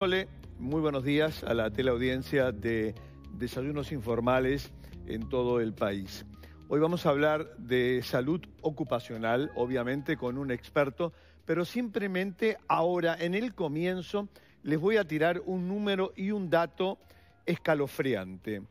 Muy buenos días a la teleaudiencia de Desayunos Informales en todo el país. Hoy vamos a hablar de salud ocupacional, obviamente con un experto, pero simplemente ahora, en el comienzo, les voy a tirar un número y un dato escalofriante.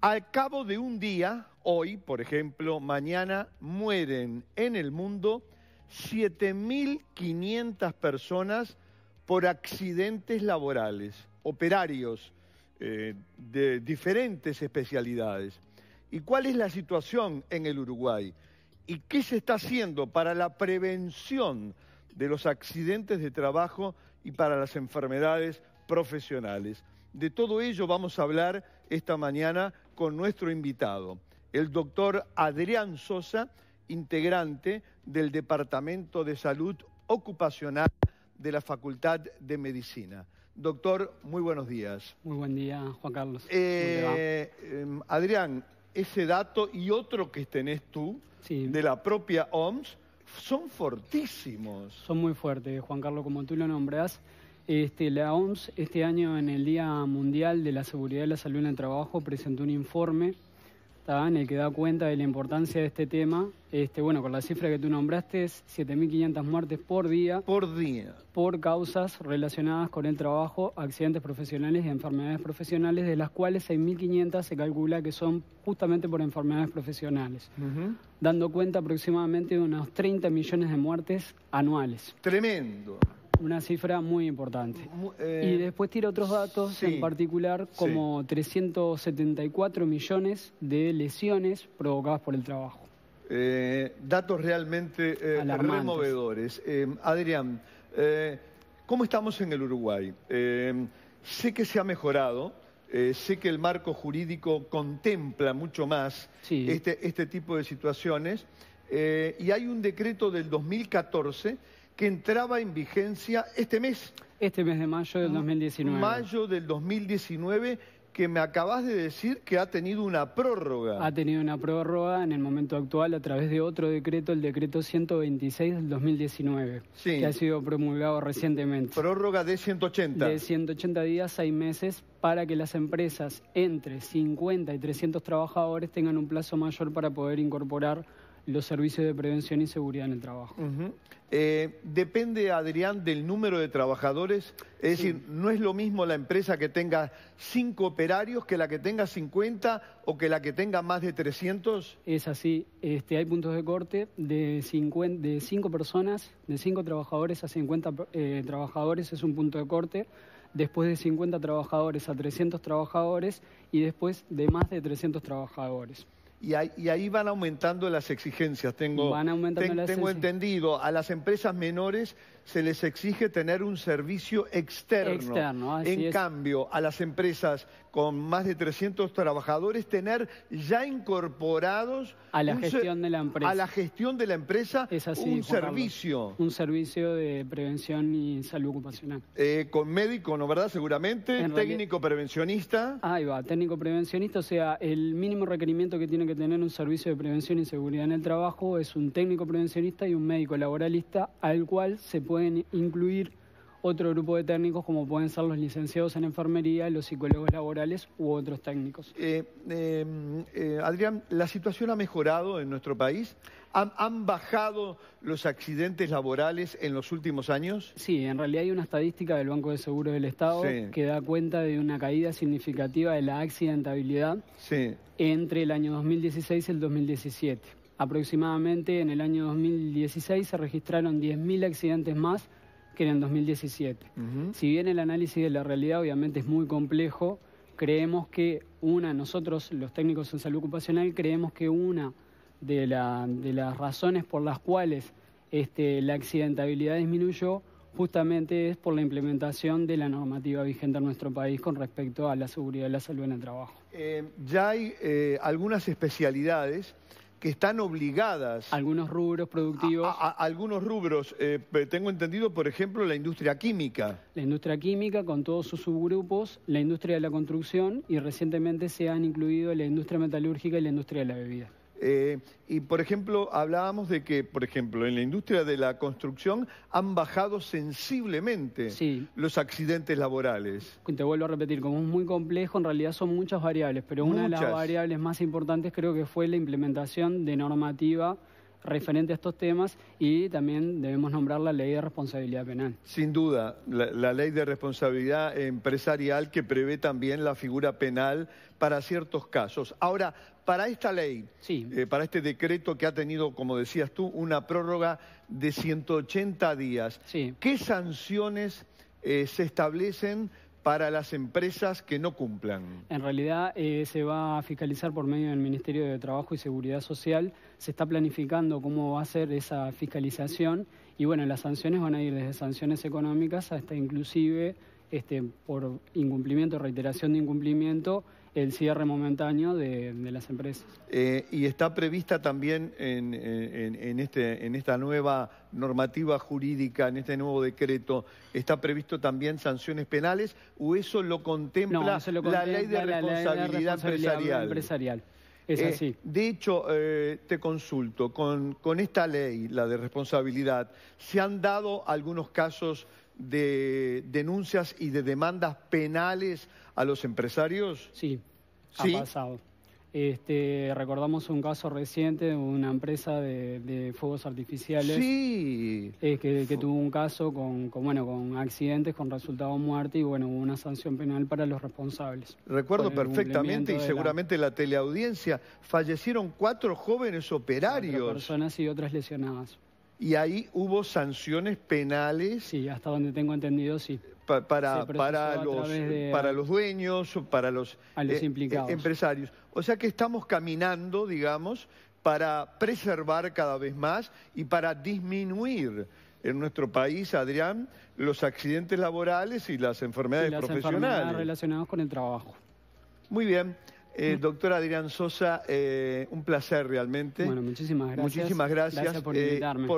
Al cabo de un día, hoy, por ejemplo, mañana, mueren en el mundo 7.500 personas por accidentes laborales, operarios eh, de diferentes especialidades. ¿Y cuál es la situación en el Uruguay? ¿Y qué se está haciendo para la prevención de los accidentes de trabajo y para las enfermedades profesionales? De todo ello vamos a hablar esta mañana con nuestro invitado, el doctor Adrián Sosa, integrante del Departamento de Salud Ocupacional de la Facultad de Medicina. Doctor, muy buenos días. Muy buen día, Juan Carlos. Eh, em, Adrián, ese dato y otro que tenés tú de la propia OMS son fortísimos. Son muy fuertes, Juan Carlos, como tú lo nombras. Este, la OMS este año en el Día Mundial de la Seguridad y la Salud en el Trabajo presentó un informe en el que da cuenta de la importancia de este tema. Este, bueno, con la cifra que tú nombraste, es 7.500 muertes por día. Por día. Por causas relacionadas con el trabajo, accidentes profesionales y enfermedades profesionales, de las cuales 6.500 se calcula que son justamente por enfermedades profesionales, dando cuenta aproximadamente de unos 30 millones de muertes anuales. Tremendo. Una cifra muy importante. Eh, y después tira otros datos, en particular como 374 millones de lesiones provocadas por el trabajo. Eh, datos realmente eh, removedores. Adrián, ¿cómo estamos en el Uruguay? sé que se ha mejorado, sé que el marco jurídico contempla mucho más este, este, tipo de situaciones y hay un decreto del 2014 que entraba en vigencia este mes. Este mes de mayo del 2019. Mm. Mayo del 2019 que me acabas de decir que ha tenido una prórroga. Ha tenido una prórroga en el momento actual a través de otro decreto, el decreto 126 del 2019, que ha sido promulgado recientemente. Prórroga de 180. De 180 días, 6 meses, para que las empresas entre 50 y 300 trabajadores tengan un plazo mayor para poder incorporar los servicios de prevención y seguridad en el trabajo. Eh, depende, Adrián, del número de trabajadores. Es decir, no es lo mismo la empresa que tenga cinco operarios que la que tenga 50 o que la que tenga más de 300. Es así. Este, hay puntos de corte de, cinco personas, de cinco trabajadores a 50 eh, trabajadores es un punto de corte después de 50 trabajadores a 300 trabajadores y después de más de 300 trabajadores y ahí, van aumentando las exigencias. tengo entendido. A las empresas menores se les exige tener un servicio externo. en cambio, a las empresas con más de 300 trabajadores, tener ya incorporados... A la gestión de la empresa. A la gestión de la empresa un servicio. un servicio de prevención y salud ocupacional. Eh, con médico, ¿no verdad? Seguramente. técnico prevencionista. Ahí va, técnico prevencionista, o sea, el mínimo requerimiento que tiene que tener un servicio de prevención y seguridad en el trabajo es un técnico prevencionista y un médico laboralista al cual se pueden incluir otro grupo de técnicos como pueden ser los licenciados en enfermería, los psicólogos laborales u otros técnicos. Eh, eh, eh, Adrián, ¿la situación ha mejorado en nuestro país? ¿Han, bajado los accidentes laborales en los últimos años? Sí, en realidad hay una estadística del Banco de Seguros del Estado que da cuenta de una caída significativa de la accidentabilidad entre el año 2016 y el 2017. Aproximadamente en el año 2016 se registraron 10.000 accidentes más que en el 2017. Si bien el análisis de la realidad obviamente es muy complejo, creemos que una, nosotros los técnicos en salud ocupacional, creemos que una de, la, de las razones por las cuales este, la accidentabilidad disminuyó justamente es por la implementación de la normativa vigente en nuestro país con respecto a la seguridad y la salud en el trabajo. Eh, ya hay eh, algunas especialidades que están obligadas... Algunos rubros productivos. A, algunos rubros. Eh, tengo entendido, por ejemplo, la industria química. La industria química con todos sus subgrupos, la industria de la construcción y recientemente se han incluido la industria metalúrgica y la industria de la bebida. Eh, y, por ejemplo, hablábamos de que, por ejemplo, en la industria de la construcción han bajado sensiblemente los accidentes laborales. Te vuelvo a repetir, como es muy complejo, en realidad son muchas variables, pero una de las variables más importantes creo que fue la implementación de normativa referente a estos temas y también debemos nombrar la ley de responsabilidad penal. Sin duda, la, ley de responsabilidad empresarial que prevé también la figura penal para ciertos casos. Ahora, para esta ley, eh, para este decreto que ha tenido, como decías tú, una prórroga de 180 días, ¿qué sanciones eh, se establecen para las empresas que no cumplan? En realidad eh, se va a fiscalizar por medio del Ministerio de Trabajo y Seguridad Social. Se está planificando cómo va a ser esa fiscalización y bueno, las sanciones van a ir desde sanciones económicas hasta inclusive este, por incumplimiento, reiteración de incumplimiento, el cierre momentáneo de, las empresas. Eh, y está prevista también en, este, en esta nueva normativa jurídica, en este nuevo decreto, ¿está previsto también sanciones penales o eso lo contempla, la, ley de responsabilidad, empresarial? Eh, de hecho, eh, te consulto, con, con esta ley, la de responsabilidad, ¿se han dado algunos casos de denuncias y de demandas penales a los empresarios? Sí, ha pasado. Este, recordamos un caso reciente de una empresa de, fuegos artificiales sí. eh, que, tuvo un caso con, bueno, con accidentes, con resultado muerte y bueno, una sanción penal para los responsables. Recuerdo perfectamente y seguramente la... la... teleaudiencia, fallecieron cuatro jóvenes operarios. Cuatro personas y otras lesionadas y ahí hubo sanciones penales. Sí, hasta donde tengo entendido, sí. para, para, los, para los dueños, para los, eh, eh, empresarios. O sea que estamos caminando, digamos, para preservar cada vez más y para disminuir en nuestro país, Adrián, los accidentes laborales y las enfermedades profesionales. Enfermedades relacionadas con el trabajo. Muy bien. Eh, doctor Adrián Sosa, eh, un placer realmente. Bueno, muchísimas gracias. Muchísimas gracias, por, eh, invitarme.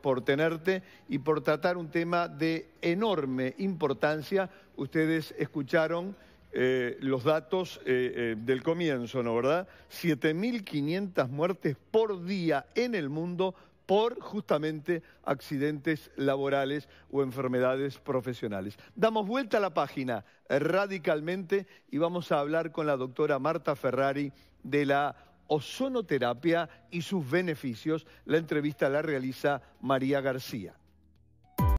por, tenerte y por tratar un tema de enorme importancia. Ustedes escucharon eh, los datos del comienzo, ¿no verdad? 7.500 muertes por día en el mundo por justamente accidentes laborales o enfermedades profesionales. Damos vuelta a la página radicalmente y vamos a hablar con la doctora Marta Ferrari de la ozonoterapia y sus beneficios. La entrevista la realiza María García.